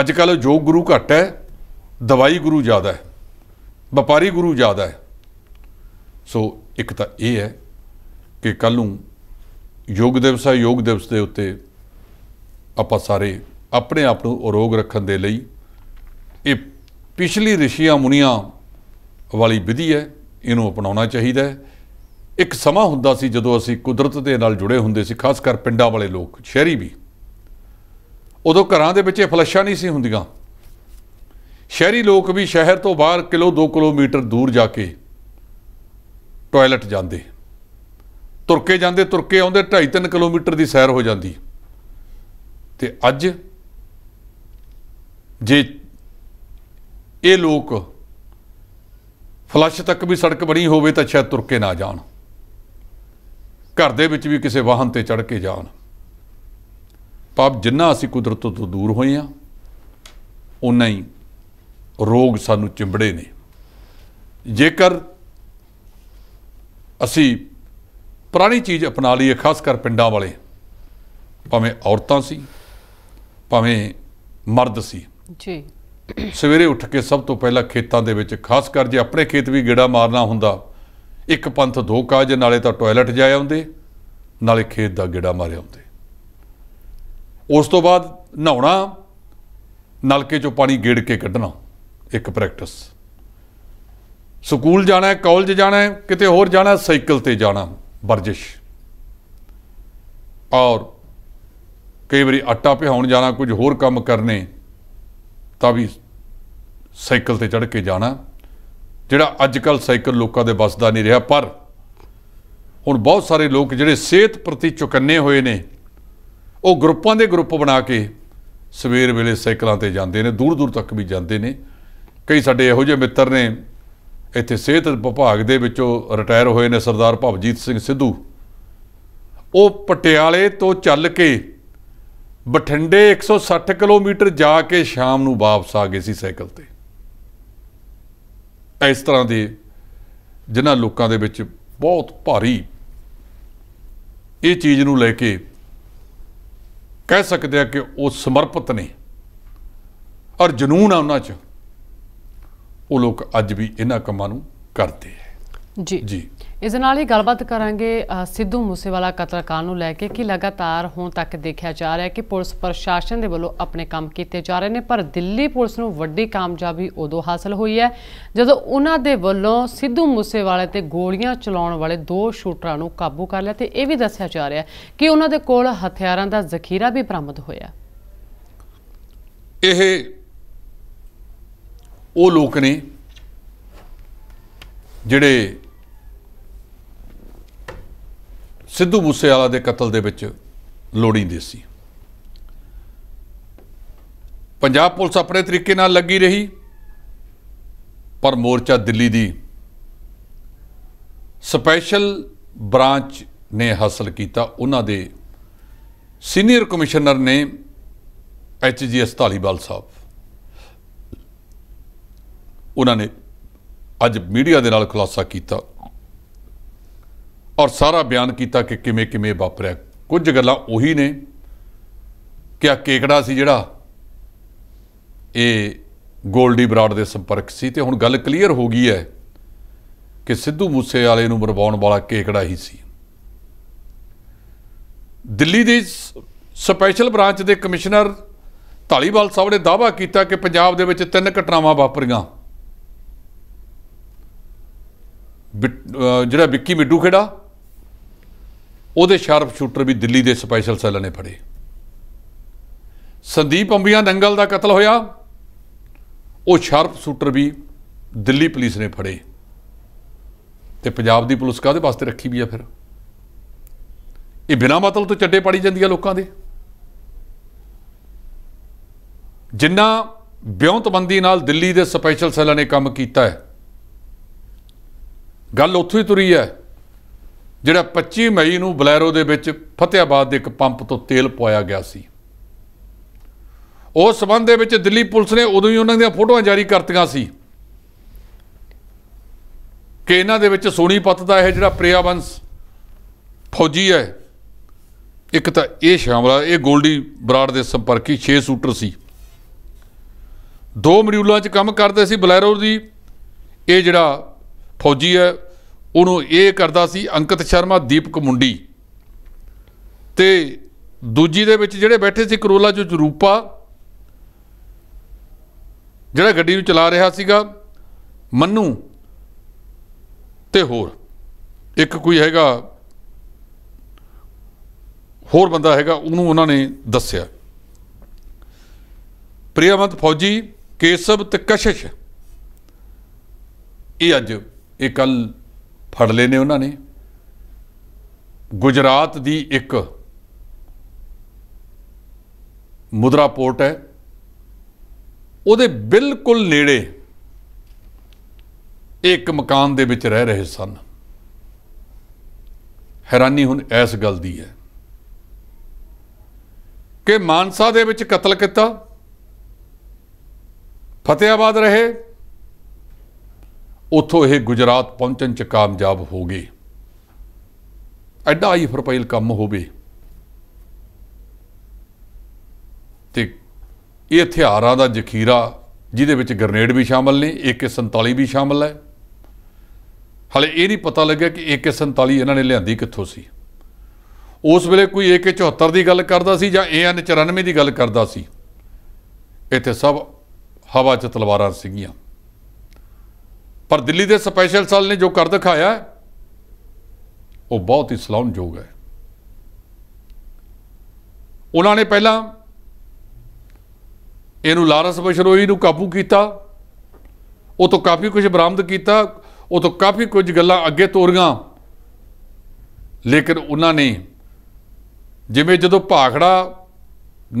ਅੱਜ ਕੱਲ ਯੋਗ ਗੁਰੂ ਘੱਟ ਹੈ ਦਵਾਈ ਗੁਰੂ ਜ਼ਿਆਦਾ ਹੈ ਵਪਾਰੀ ਗੁਰੂ ਜ਼ਿਆਦਾ ਹੈ ਸੋ ਇੱਕ ਤਾਂ ਇਹ ਹੈ ਕਿ ਕੱਲ ਨੂੰ ਯੋਗ ਦਿਵਸ ਹੈ ਯੋਗ ਦਿਵਸ ਦੇ ਉੱਤੇ ਆਪਾਂ ਸਾਰੇ ਆਪਣੇ ਆਪ ਨੂੰ ਅਰੋਗ ਰੱਖਣ ਦੇ ਲਈ ਇਹ ਪਿਛਲੀ ਰਿਸ਼ੀਆਂ ਮੁਨੀਆਂ ਵਾਲੀ ਵਿਧੀ ਹੈ ਇਹਨੂੰ ਅਪਣਾਉਣਾ ਚਾਹੀਦਾ ਹੈ ਇੱਕ ਸਮਾਂ ਹੁੰਦਾ ਸੀ ਜਦੋਂ ਅਸੀਂ ਕੁਦਰਤ ਦੇ ਨਾਲ ਜੁੜੇ ਹੁੰਦੇ ਸੀ ਖਾਸ ਕਰ ਪਿੰਡਾਂ ਵਾਲੇ ਲੋਕ ਸ਼ਹਿਰੀ ਵੀ ਉਦੋਂ ਘਰਾਂ ਦੇ ਵਿੱਚ ਇਹ ਫਲਸ਼ਾ ਨਹੀਂ ਸੀ ਹੁੰਦੀਆਂ ਸ਼ਹਿਰੀ ਲੋਕ ਵੀ ਸ਼ਹਿਰ ਤੋਂ ਬਾਹਰ ਕਿਲੋ 2 ਕਿਲੋਮੀਟਰ ਦੂਰ ਜਾ ਕੇ ਟਾਇਲਟ ਜਾਂਦੇ ਤੁਰਕੇ ਜਾਂਦੇ ਤੁਰਕੇ ਆਉਂਦੇ 2.5-3 ਕਿਲੋਮੀਟਰ ਦੀ ਸੈਰ ਹੋ ਜਾਂਦੀ ਤੇ ਅੱਜ ਜੇ ਇਹ ਲੋਕ ਫਲਸ਼ ਤੱਕ ਵੀ ਸੜਕ ਬਣੀ ਹੋਵੇ ਤਾਂ ਛੇ ਤੁਰ ਕੇ ਨਾ ਜਾਣ ਘਰ ਦੇ ਵਿੱਚ ਵੀ ਕਿਸੇ ਵਾਹਨ ਤੇ ਚੜ ਕੇ ਜਾਣ ਪਾਪ ਜਿੰਨਾ ਅਸੀਂ ਕੁਦਰਤ ਤੋਂ ਦੂਰ ਹੋਏ ਆ ਉਨਾ ਹੀ ਰੋਗ ਸਾਨੂੰ ਚਿੰਬੜੇ ਨੇ ਜੇਕਰ ਅਸੀਂ ਪੁਰਾਣੀ ਚੀਜ਼ ਅਪਣਾ ਲਈਏ ਖਾਸ ਕਰ ਪਿੰਡਾਂ ਵਾਲੇ ਭਾਵੇਂ ਔਰਤਾਂ ਸੀ ਭਾਵੇਂ ਮਰਦ ਸੀ ਜੀ ਸਵੇਰੇ ਉੱਠ ਕੇ ਸਭ ਤੋਂ ਪਹਿਲਾਂ ਖੇਤਾਂ ਦੇ ਵਿੱਚ ਖਾਸ ਕਰ ਜੇ ਆਪਣੇ ਖੇਤ ਵੀ ਗੇੜਾ ਮਾਰਨਾ ਹੁੰਦਾ ਇੱਕ ਪੰਥ ਦੋ ਕਾਜ ਨਾਲੇ ਤਾਂ ਟਾਇਲਟ ਜਾ ਆਉਂਦੇ ਨਾਲੇ ਖੇਤ ਦਾ ਗੇੜਾ ਮਾਰਿਆ ਆਉਂਦੇ ਉਸ ਤੋਂ ਬਾਅਦ ਨਹਾਉਣਾ ਨਲਕੇ ਚੋਂ ਪਾਣੀ ਗੇੜ ਕੇ ਕੱਢਣਾ ਇੱਕ ਪ੍ਰੈਕਟਿਸ ਸਕੂਲ ਜਾਣਾ ਕਾਲਜ ਜਾਣਾ ਕਿਤੇ ਹੋਰ ਜਾਣਾ ਸਾਈਕਲ ਤੇ ਜਾਣਾ ਵਰਜਿਸ਼ ਔਰ ਕਈ ਵਾਰੀ ਆਟਾ ਪਿਹਾਉਣ ਜਾਣਾ ਕੁਝ ਹੋਰ ਕੰਮ ਕਰਨੇ ਤਾਂ ਵੀ ਸਾਈਕਲ ਤੇ ਚੜ ਕੇ ਜਾਣਾ ਜਿਹੜਾ ਅੱਜ ਕੱਲ ਸਾਈਕਲ ਲੋਕਾਂ ਦੇ ਵੱਸਦਾ ਦਾ ਨਹੀਂ ਰਿਹਾ ਪਰ ਹੁਣ ਬਹੁਤ ਸਾਰੇ ਲੋਕ ਜਿਹੜੇ ਸਿਹਤ ਪ੍ਰਤੀ ਚੁਕੰਨੇ ਹੋਏ ਨੇ ਉਹ ਗਰੁੱਪਾਂ ਦੇ ਗਰੁੱਪ ਬਣਾ ਕੇ ਸਵੇਰ ਵੇਲੇ ਸਾਈਕਲਾਂ ਤੇ ਜਾਂਦੇ ਨੇ ਦੂਰ ਦੂਰ ਤੱਕ ਵੀ ਜਾਂਦੇ ਨੇ ਕਈ ਸਾਡੇ ਇਹੋ ਜਿਹੇ ਮਿੱਤਰ ਨੇ ਇੱਥੇ ਸਿਹਤ ਵਿਭਾਗ ਦੇ ਵਿੱਚੋਂ ਰਿਟਾਇਰ ਹੋਏ ਨੇ ਸਰਦਾਰ ਭਵਜੀਤ ਸਿੰਘ ਸਿੱਧੂ ਉਹ ਪਟਿਆਲੇ ਤੋਂ ਚੱਲ ਕੇ ਬਠਿੰਡੇ 160 ਕਿਲੋਮੀਟਰ ਜਾ ਕੇ ਸ਼ਾਮ ਨੂੰ ਵਾਪਸ ਆ ਗਏ ਸੀ ਸਾਈਕਲ ਤੇ ਇਸ ਤਰ੍ਹਾਂ ਦੇ ਜਿਨ੍ਹਾਂ ਲੋਕਾਂ ਦੇ ਵਿੱਚ ਬਹੁਤ ਭਾਰੀ ਇਹ ਚੀਜ਼ ਨੂੰ ਲੈ ਕੇ ਕਹਿ ਸਕਦੇ ਆ ਕਿ ਉਹ ਸਮਰਪਿਤ ਨੇ ਔਰ ਜਨੂਨ ਆ ਉਹਨਾਂ 'ਚ ਉਹ ਲੋਕ ਅੱਜ ਵੀ ਇਹਨਾਂ ਕੰਮਾਂ ਨੂੰ ਕਰਦੇ ਆ ਜੀ ਜੀ ਇਸ ਨਾਲ ਹੀ ਗੱਲਬਾਤ ਕਰਾਂਗੇ ਸਿੱਧੂ ਮੂਸੇਵਾਲਾ ਕਤਲਕਾਂਡ ਨੂੰ ਲੈ ਕੇ ਕਿ ਲਗਾਤਾਰ ਹੁਣ ਤੱਕ ਦੇਖਿਆ ਜਾ ਰਿਹਾ ਹੈ ਕਿ ਪੁਲਿਸ ਪ੍ਰਸ਼ਾਸਨ ਦੇ ਵੱਲੋਂ ਆਪਣੇ ਕੰਮ ਕੀਤੇ ਜਾ ਰਹੇ ਨੇ ਪਰ ਦਿੱਲੀ ਪੁਲਿਸ ਨੂੰ ਵੱਡੀ ਕਾਮਯਾਬੀ ਉਦੋਂ ਹਾਸਲ ਹੋਈ ਹੈ ਜਦੋਂ ਉਹਨਾਂ ਦੇ ਵੱਲੋਂ ਸਿੱਧੂ ਮੂਸੇਵਾਲੇ ਤੇ ਗੋਲੀਆਂ ਚਲਾਉਣ ਵਾਲੇ ਦੋ ਸ਼ੂਟਰਾਂ ਨੂੰ ਕਾਬੂ ਕਰ ਲਿਆ ਤੇ ਇਹ ਵੀ ਦੱਸਿਆ ਜਾ ਰਿਹਾ ਕਿ ਉਹਨਾਂ ਦੇ ਕੋਲ ਹਥਿਆਰਾਂ ਦਾ ਜ਼ਖੀਰਾ ਵੀ ਬਰਾਮਦ ਹੋਇਆ ਇਹ ਉਹ ਲੋਕ ਨੇ ਜਿਹੜੇ ਸਿੱਧੂ ਮੂਸੇਵਾਲਾ ਦੇ ਕਤਲ ਦੇ ਵਿੱਚ ਲੋੜੀਂਦੇ ਸੀ ਪੰਜਾਬ ਪੁਲਿਸ ਆਪਣੇ ਤਰੀਕੇ ਨਾਲ ਲੱਗੀ ਰਹੀ ਪਰ ਮੋਰਚਾ ਦਿੱਲੀ ਦੀ ਸਪੈਸ਼ਲ ਬ੍ਰਾਂਚ ਨੇ ਹਾਸਲ ਕੀਤਾ ਉਹਨਾਂ ਦੇ ਸੀਨੀਅਰ ਕਮਿਸ਼ਨਰ ਨੇ ਐਚਜੀਐਸ ਧਾਲੀਵਾਲ ਸਾਹਿਬ ਉਹਨਾਂ ਨੇ ਅੱਜ ਮੀਡੀਆ ਦੇ ਨਾਲ ਖੁਲਾਸਾ ਕੀਤਾ ਔਰ ਸਾਰਾ ਬਿਆਨ ਕੀਤਾ ਕਿ ਕਿਵੇਂ ਕਿਵੇਂ ਵਾਪਰਿਆ ਕੁਝ ਗੱਲਾਂ ਉਹੀ ਨੇ ਕਿ ਆ ਕੇਕੜਾ ਸੀ ਜਿਹੜਾ ਇਹ 골ਡੀ ਬਰਾਡ ਦੇ ਸੰਪਰਕ ਸੀ ਤੇ ਹੁਣ ਗੱਲ ਕਲੀਅਰ ਹੋ ਗਈ ਹੈ ਕਿ ਸਿੱਧੂ ਮੂਸੇ ਵਾਲੇ ਨੂੰ ਮਰਵਾਉਣ ਵਾਲਾ ਕੇਕੜਾ ਹੀ ਸੀ ਦਿੱਲੀ ਦੀ ਸਪੈਸ਼ਲ ਬ੍ਰਾਂਚ ਦੇ ਕਮਿਸ਼ਨਰ ਢਾਲੀਵਾਲ ਸਾਹਿਬ ਨੇ ਦਾਅਵਾ ਕੀਤਾ ਕਿ ਪੰਜਾਬ ਦੇ ਵਿੱਚ ਤਿੰਨ ਘਟਨਾਵਾਂ ਵਾਪਰੀਆਂ ਜਿਹੜਾ ਵਿੱਕੀ ਮਿੱਡੂ ਖੇੜਾ ਉਹਦੇ ਸ਼ਾਰਪ ਸ਼ੂਟਰ ਵੀ ਦਿੱਲੀ ਦੇ ਸਪੈਸ਼ਲ ਸੈੱਲ ਨੇ ਫੜੇ ਸੰਦੀਪ ਅੰਬੀਆਂ ਦੰਗਲ ਦਾ ਕਤਲ ਹੋਇਆ ਉਹ ਸ਼ਾਰਪ ਸ਼ੂਟਰ ਵੀ ਦਿੱਲੀ ਪੁਲਿਸ ਨੇ ਫੜੇ ਤੇ ਪੰਜਾਬ ਦੀ ਪੁਲਿਸ ਕਾਹਦੇ ਵਾਸਤੇ ਰੱਖੀ ਵੀ ਆ ਫਿਰ ਇਹ ਬਿਨਾ ਮਤਲਬ ਤੋਂ ਚੱਡੇ ਪਾੜੀ ਜਾਂਦੀ ਆ ਲੋਕਾਂ ਦੇ ਜਿੰਨਾ ਬਿਉਂਤਬੰਦੀ ਨਾਲ ਦਿੱਲੀ ਦੇ ਸਪੈਸ਼ਲ ਸੈੱਲ ਨੇ ਕੰਮ ਕੀਤਾ ਹੈ ਗੱਲ ਉੱਥੇ ਹੀ ਤੁਰੀ ਹੈ ਜਿਹੜਾ 25 ਮਈ ਨੂੰ ਬਲੈਰੋ ਦੇ ਵਿੱਚ ਫਤਿਆਬਾਦ ਦੇ ਇੱਕ ਪੰਪ ਤੋਂ ਤੇਲ ਪਵਾਇਆ ਗਿਆ ਸੀ ਉਸ ਸਬੰਧ ਦੇ ਵਿੱਚ ਦਿੱਲੀ ਪੁਲਿਸ ਨੇ ਉਦੋਂ ਹੀ ਉਹਨਾਂ ਦੀਆਂ ਫੋਟੋਆਂ ਜਾਰੀ ਕਰਤੀਆਂ ਸੀ ਕਿ ਇਹਨਾਂ ਦੇ ਵਿੱਚ ਸੋਨੀਪਤ ਦਾ ਇਹ ਜਿਹੜਾ ਪ੍ਰਿਆਵੰਸ ਫੌਜੀ ਹੈ ਇੱਕ ਤਾਂ ਇਹ ਸ਼ਾਮਲਾ ਇਹ 골ਡੀ ਬਰਾੜ ਦੇ ਸੰਪਰਕੀ 6 ਸੂਟਰ ਸੀ ਦੋ ਮਰੀਉਲਾਂ 'ਚ ਕੰਮ ਕਰਦੇ ਸੀ ਬਲੈਰੋ ਦੀ ਇਹ ਜਿਹੜਾ ਫੌਜੀ ਹੈ ਉਹਨੂੰ ਇਹ ਕਰਦਾ ਸੀ ਅੰਕਿਤ ਸ਼ਰਮਾ ਦੀਪਕ ਮੁੰਡੀ ਤੇ ਦੂਜੀ ਦੇ ਵਿੱਚ ਜਿਹੜੇ ਬੈਠੇ ਸੀ ਕਰੋਲਾ ਚ ਰੂਪਾ ਜਿਹੜਾ ਗੱਡੀ ਨੂੰ ਚਲਾ ਰਿਹਾ ਸੀਗਾ ਮੰਨੂ ਤੇ ਹੋਰ ਇੱਕ ਕੋਈ ਹੈਗਾ ਹੋਰ ਬੰਦਾ ਹੈਗਾ ਉਹਨੂੰ ਉਹਨਾਂ ਨੇ ਦੱਸਿਆ ਪ੍ਰਿਆਵੰਤ ਫੌਜੀ ਕੇਸਬ ਤੇ ਕਸ਼ਿਸ਼ ਇਹ ਅੱਜ ਇਹ ਕੱਲ ਫੜ ਲਏ ਨੇ ਉਹਨਾਂ ਨੇ ਗੁਜਰਾਤ ਦੀ ਇੱਕ ਮੁਦਰਾ ਪੋਰਟ ਹੈ ਉਹਦੇ ਬਿਲਕੁਲ ਨੇੜੇ ਇੱਕ ਮਕਾਨ ਦੇ ਵਿੱਚ ਰਹਿ ਰਹੇ ਸਨ ਹੈਰਾਨੀ ਹੁਣ ਇਸ ਗੱਲ ਦੀ ਹੈ ਕਿ ਮਾਨਸਾ ਦੇ ਵਿੱਚ ਕਤਲ ਕੀਤਾ ਫਤਿਆਬਾਦ ਰਹੇ ਉੱਥੋਂ ਇਹ ਗੁਜਰਾਤ ਪਹੁੰਚਣ 'ਚ ਕਾਮਯਾਬ ਹੋ ਗਏ ਐਡਾ ਹੀ ਪ੍ਰੋਫਾਈਲ ਕੰਮ ਹੋਵੇ ਤੇ ਇਹ ਹਥਿਆਰਾਂ ਦਾ ਜ਼ਖੀਰਾ ਜਿਹਦੇ ਵਿੱਚ ਗ੍ਰਨੇਡ ਵੀ ਸ਼ਾਮਲ ਨੇ AK47 ਵੀ ਸ਼ਾਮਲ ਹੈ ਹਲੇ ਇਹ ਨਹੀਂ ਪਤਾ ਲੱਗਿਆ ਕਿ AK47 ਇਹਨਾਂ ਨੇ ਲਿਆਂਦੀ ਕਿੱਥੋਂ ਸੀ ਉਸ ਵੇਲੇ ਕੋਈ AK74 ਦੀ ਗੱਲ ਕਰਦਾ ਸੀ ਜਾਂ AN94 ਦੀ ਗੱਲ ਕਰਦਾ ਸੀ ਇੱਥੇ ਸਭ ਹਵਾ 'ਚ ਤਲਵਾਰਾਂ ਸੀਗੀਆਂ ਪਰ ਦਿੱਲੀ ਦੇ ਸਪੈਸ਼ਲ ਸੈੱਲ ਨੇ ਜੋ ਕਰ ਦਿਖਾਇਆ ਉਹ ਬਹੁਤ ਹੀ ਸਲਾਹਣਯੋਗ ਹੈ ਉਹਨਾਂ ਨੇ ਪਹਿਲਾਂ ਇਹਨੂੰ ਲਾਰਸ ਬਸ਼ਰੋਈ ਨੂੰ ਕਾਬੂ ਕੀਤਾ ਉਹ ਤੋਂ ਕਾਫੀ ਕੁਝ ਬਰਾਮਦ ਕੀਤਾ ਉਹ ਤੋਂ ਕਾਫੀ ਕੁਝ ਗੱਲਾਂ ਅੱਗੇ ਤੋਰੀਆਂ ਲੇਕਿਨ ਉਹਨਾਂ ਨੇ ਜਿਵੇਂ ਜਦੋਂ ਭਾਖੜਾ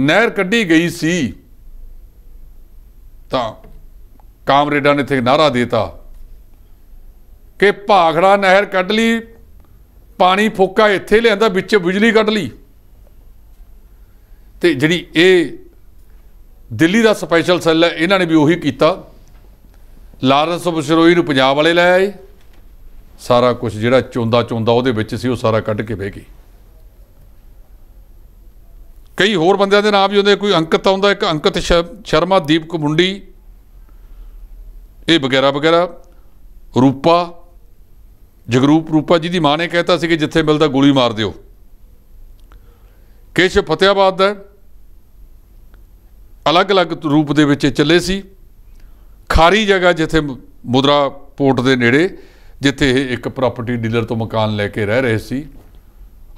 ਨਹਿਰ ਕੱਢੀ ਗਈ ਸੀ ਤਾਂ ਕਾਮਰੇਡਾਂ ਨੇ ਇੱਥੇ ਨਾਰਾ ਦਿੱਤਾ ਕਿ ਭਾਖੜਾ ਨਹਿਰ ਕੱਢ ਲਈ ਪਾਣੀ ਫੋਕਾ ਇੱਥੇ ਲਿਆਂਦਾ ਵਿੱਚ ਬਿਜਲੀ ਕੱਢ ਲਈ ਤੇ ਜਿਹੜੀ ਇਹ ਦਿੱਲੀ ਦਾ ਸਪੈਸ਼ਲ ਸੈੱਲ ਹੈ ਇਹਨਾਂ ਨੇ ਵੀ ਉਹੀ ਕੀਤਾ ਲਾਰੈਂਸ ਬਸ਼ਰੋਈ ਨੂੰ ਪੰਜਾਬ ਵਾਲੇ ਲੈ ਆਏ ਸਾਰਾ ਕੁਝ ਜਿਹੜਾ ਚੋਂਦਾ ਚੋਂਦਾ ਉਹਦੇ ਵਿੱਚ ਸੀ ਉਹ ਸਾਰਾ ਕੱਢ ਕੇ ਵੇ ਗਈ ਕਈ ਹੋਰ ਬੰਦਿਆਂ ਦੇ ਨਾਮ ਵੀ ਹੁੰਦੇ ਕੋਈ ਅੰਕਿਤ ਆਉਂਦਾ ਇੱਕ ਅੰਕਿਤ ਸ਼ਰਮਾ ਦੀਪਕ ਮੁੰਡੀ ਇਹ ਵਗੈਰਾ ਵਗੈਰਾ ਰੂਪਾ ਜਗਰੂਪ ਰੂਪਾ ਜੀ ਦੀ ਮਾਂ ਨੇ ਕਹਿਤਾ ਸੀ ਕਿ ਜਿੱਥੇ ਮਿਲਦਾ ਗੋਲੀ ਮਾਰ ਦਿਓ ਕੇਸ਼ ਫਤਿਆਬਾਦ ਦਾ ਅਲੱਗ-ਅਲੱਗ ਰੂਪ ਦੇ ਵਿੱਚ ਚੱਲੇ ਸੀ ਖਾਰੀ ਜਗ੍ਹਾ ਜਿੱਥੇ ਮੁਦਰਾ ਪੋਰਟ ਦੇ ਨੇੜੇ ਜਿੱਥੇ ਇਹ ਇੱਕ ਪ੍ਰਾਪਰਟੀ ਡੀਲਰ ਤੋਂ ਮਕਾਨ ਲੈ ਕੇ ਰਹਿ ਰਹੇ ਸੀ